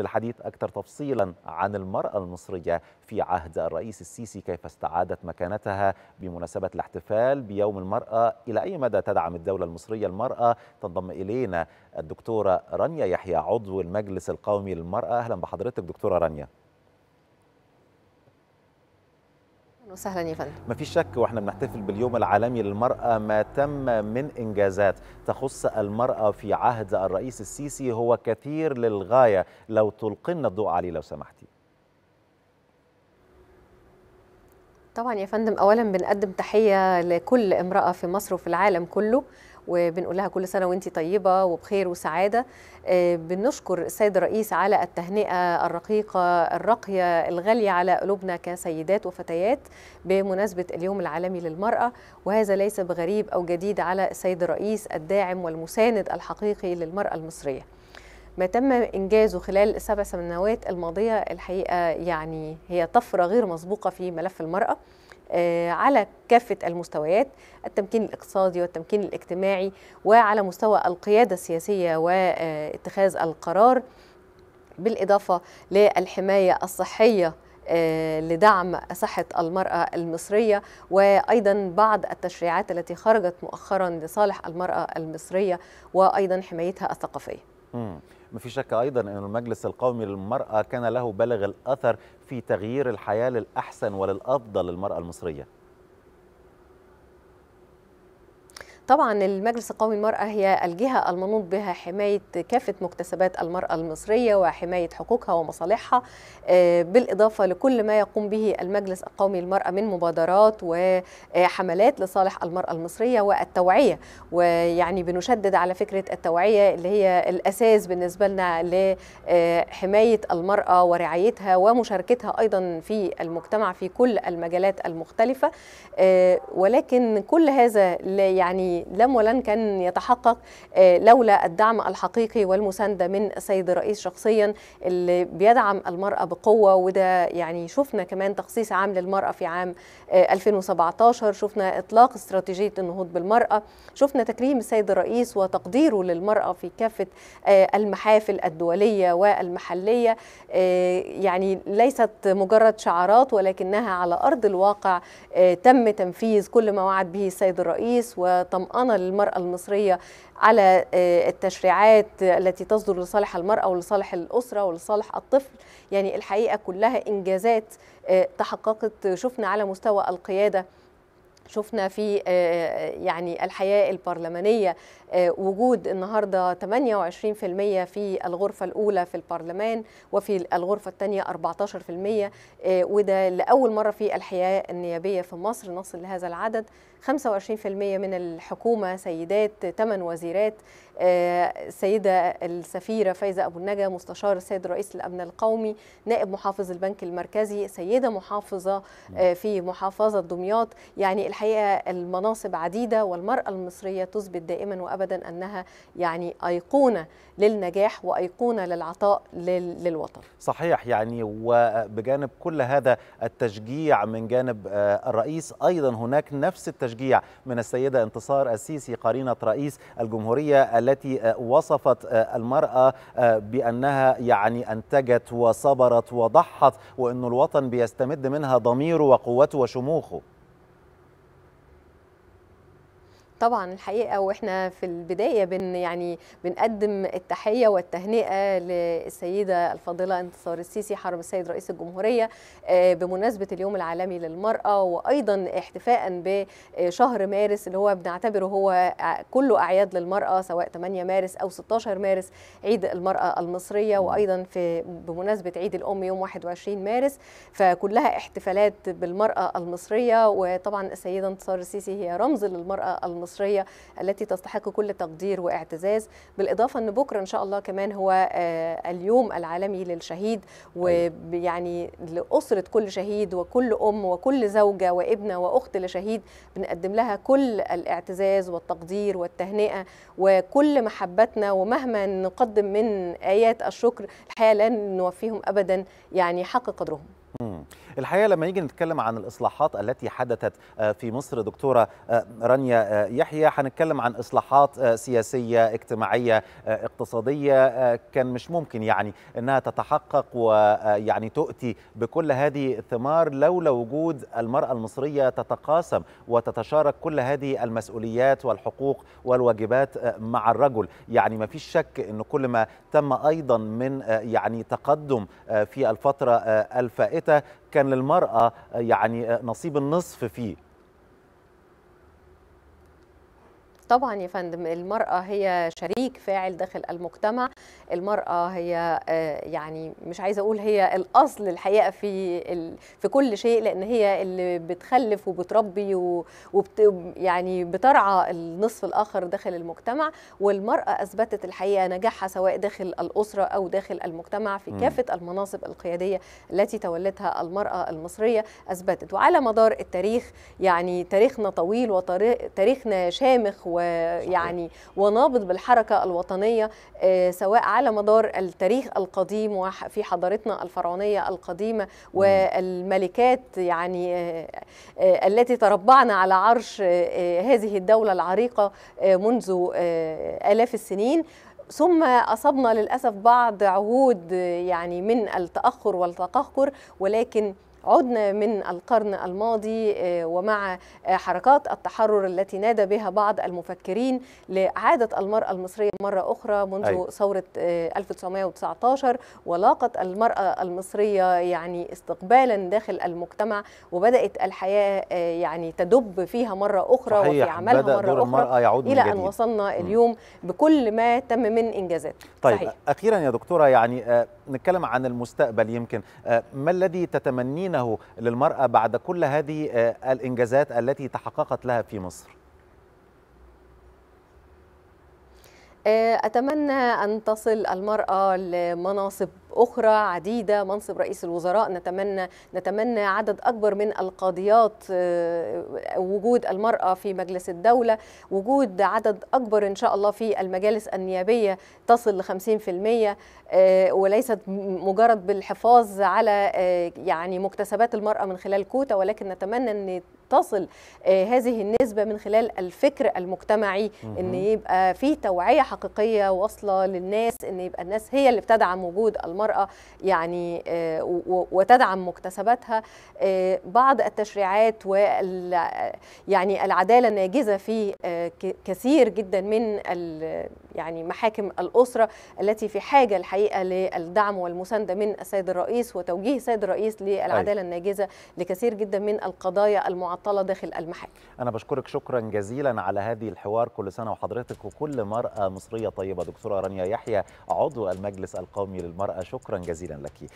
للحديث أكثر تفصيلا عن المرأة المصرية في عهد الرئيس السيسي كيف استعادت مكانتها بمناسبة الاحتفال بيوم المرأة إلى أي مدى تدعم الدولة المصرية المرأة تنضم إلينا الدكتورة رانيا يحيى عضو المجلس القومي للمرأة أهلا بحضرتك دكتورة رانيا وسهلا يا فندم مفيش شك واحنا بنحتفل باليوم العالمي للمرأة ما تم من إنجازات تخص المرأة في عهد الرئيس السيسي هو كثير للغاية لو تلقينا الضوء عليه لو سمحتي طبعا يا فندم أولا بنقدم تحية لكل امرأة في مصر وفي العالم كله وبنقول لها كل سنه وانت طيبه وبخير وسعاده آه، بنشكر السيد الرئيس على التهنئه الرقيقه الراقيه الغاليه على قلوبنا كسيدات وفتيات بمناسبه اليوم العالمي للمراه وهذا ليس بغريب او جديد على السيد الرئيس الداعم والمساند الحقيقي للمراه المصريه ما تم انجازه خلال السبع سنوات الماضيه الحقيقه يعني هي طفره غير مسبوقه في ملف المراه آه، على كافة المستويات التمكين الاقتصادي والتمكين الاجتماعي وعلى مستوى القيادة السياسية واتخاذ القرار بالإضافة للحماية الصحية آه، لدعم صحة المرأة المصرية وأيضا بعض التشريعات التي خرجت مؤخرا لصالح المرأة المصرية وأيضا حمايتها الثقافية ما في شك أيضا أن المجلس القومي للمرأة كان له بلغ الأثر في تغيير الحياة للأحسن وللأفضل للمرأة المصرية طبعا المجلس القومي للمرأة هي الجهة المنوط بها حماية كافة مكتسبات المرأة المصرية وحماية حقوقها ومصالحها آه، بالإضافة لكل ما يقوم به المجلس القومي للمرأة من مبادرات وحملات لصالح المرأة المصرية والتوعية ويعني بنشدد على فكرة التوعية اللي هي الأساس بالنسبة لنا لحماية آه، المرأة ورعايتها ومشاركتها أيضا في المجتمع في كل المجالات المختلفة آه، ولكن كل هذا يعني لم ولن كان يتحقق آه، لولا الدعم الحقيقي والمساندة من السيد الرئيس شخصيا اللي بيدعم المرأة بقوة وده يعني شفنا كمان تخصيص عام للمرأة في عام 2017 آه، شفنا إطلاق استراتيجية النهوض بالمرأة شفنا تكريم السيد الرئيس وتقديره للمرأة في كافة آه، المحافل الدولية والمحلية يعني ليست مجرد شعارات ولكنها على أرض الواقع تم تنفيذ كل ما وعد به السيد الرئيس وتم الطمأنة للمرأة المصرية على آه، التشريعات التي تصدر لصالح المرأة ولصالح الأسرة ولصالح الطفل يعني الحقيقة كلها إنجازات آه، تحققت شفنا على مستوى القيادة شفنا في آه، آه، يعني الحياة البرلمانية آه، وجود النهاردة 28% في الغرفة الأولى في البرلمان وفي الغرفة الثانية 14% وده لأول مرة في الحياة النيابية في مصر نصل لهذا العدد 25% من الحكومة سيدات 8 وزيرات السيدة السفيرة فايزة أبو النجا مستشار السيد رئيس الأمن القومي نائب محافظ البنك المركزي سيدة محافظة في محافظة دمياط يعني الحقيقه المناصب عديده والمراه المصريه تثبت دائما وابدا انها يعني ايقونه للنجاح وايقونه للعطاء للوطن. صحيح يعني وبجانب كل هذا التشجيع من جانب آه، الرئيس ايضا هناك نفس التشجيع من السيده انتصار السيسي قرينه رئيس الجمهوريه التي آه، وصفت آه، المراه بانها يعني انتجت وصبرت وضحت وان الوطن بيستمد منها ضميره وقوته وشموخه. طبعا الحقيقه واحنا في البدايه بن يعني بنقدم التحيه والتهنئه للسيده الفاضله انتصار السيسي حرم السيد رئيس الجمهوريه آه، بمناسبه اليوم العالمي للمراه وايضا احتفاء بشهر مارس اللي هو بنعتبره هو كله اعياد للمراه سواء 8 مارس او 16 مارس عيد المراه المصريه وايضا في بمناسبه عيد الام يوم 21 مارس فكلها احتفالات بالمراه المصريه وطبعا السيده انتصار السيسي هي رمز للمراه المصريه المصريه التي تستحق كل تقدير واعتزاز بالاضافه ان بكره ان شاء الله كمان هو آه، اليوم العالمي للشهيد ويعني لاسره كل شهيد وكل ام وكل زوجه وابنه واخت لشهيد بنقدم لها كل الاعتزاز والتقدير والتهنئه وكل محبتنا ومهما نقدم من ايات الشكر الحقيقه لن نوفيهم ابدا يعني حق قدرهم الحقيقه لما نيجي نتكلم عن الاصلاحات التي حدثت آه، في مصر دكتوره آه، رانيا آه، يحيى هنتكلم عن اصلاحات سياسيه اجتماعيه اقتصاديه كان مش ممكن يعني انها تتحقق ويعني تؤتي بكل هذه الثمار لولا وجود المراه المصريه تتقاسم وتتشارك كل هذه المسؤوليات والحقوق والواجبات مع الرجل يعني ما فيش شك ان كل ما تم ايضا من يعني تقدم في الفتره الفائته كان للمرأة يعني نصيب النصف فيه طبعا يا فندم المرأة هي شريك فاعل داخل المجتمع المرأة هي آه، يعني مش عايزة أقول هي الأصل الحقيقة في في كل شيء لأن هي اللي بتخلف وبتربي وبت يعني بترعى النصف الآخر داخل المجتمع والمرأة أثبتت الحقيقة نجاحها سواء داخل الأسرة أو داخل المجتمع في كافة المناصب القيادية التي تولتها المرأة المصرية أثبتت وعلى مدار التاريخ يعني تاريخنا طويل وتاريخنا شامخ و ويعني ونابض بالحركه الوطنيه آه، سواء على مدار التاريخ القديم وفي حضارتنا الفرعونيه القديمه والملكات يعني آه، آه، التي تربعنا على عرش هذه الدوله العريقه منذ الاف السنين ثم أصبنا للأسف بعض عهود يعني من التأخر والتقهقر ولكن عدنا من القرن الماضي آه، ومع آه، حركات التحرر التي نادى بها بعض المفكرين لعادة المرأة المصرية مرة أخرى منذ أي. أيوة. ثورة 1919 آه، ولاقت المرأة المصرية يعني استقبالا داخل المجتمع وبدأت الحياة يعني تدب فيها مرة أخرى صحيح. وفي عملها بدأ مرة دور أخرى يعود إلى أن وصلنا اليوم بكل ما تم من إنجازات طيب صحيح. أخيرا يا دكتورة يعني نتكلم عن المستقبل يمكن آه، ما الذي تتمنينه للمرأة بعد كل هذه آه، الإنجازات التي تحققت لها في مصر؟ آه، أتمنى أن تصل المرأة لمناصب أخرى عديدة منصب رئيس الوزراء نتمنى نتمنى عدد أكبر من القاضيات آه، وجود المرأة في مجلس الدولة وجود عدد أكبر إن شاء الله في المجالس النيابية تصل ل 50% آه، وليست مجرد بالحفاظ على يعني مكتسبات المرأة من خلال كوتا ولكن نتمنى أن تصل آه، هذه النسبه من خلال الفكر المجتمعي ان يبقى في توعيه حقيقيه واصله للناس ان يبقى الناس هي اللي بتدعم وجود المراه يعني آه، وتدعم مكتسباتها آه، بعض التشريعات وال يعني العداله الناجزه في كثير جدا من يعني محاكم الاسره التي في حاجه الحقيقه للدعم والمسانده من السيد الرئيس وتوجيه السيد الرئيس أيوة. للعداله الناجزه لكثير جدا من القضايا المعاصره معطله داخل المحل انا بشكرك شكرا جزيلا على هذه الحوار كل سنه وحضرتك وكل مراه مصريه طيبه دكتوره رانيا يحيى عضو المجلس القومي للمراه شكرا جزيلا لك.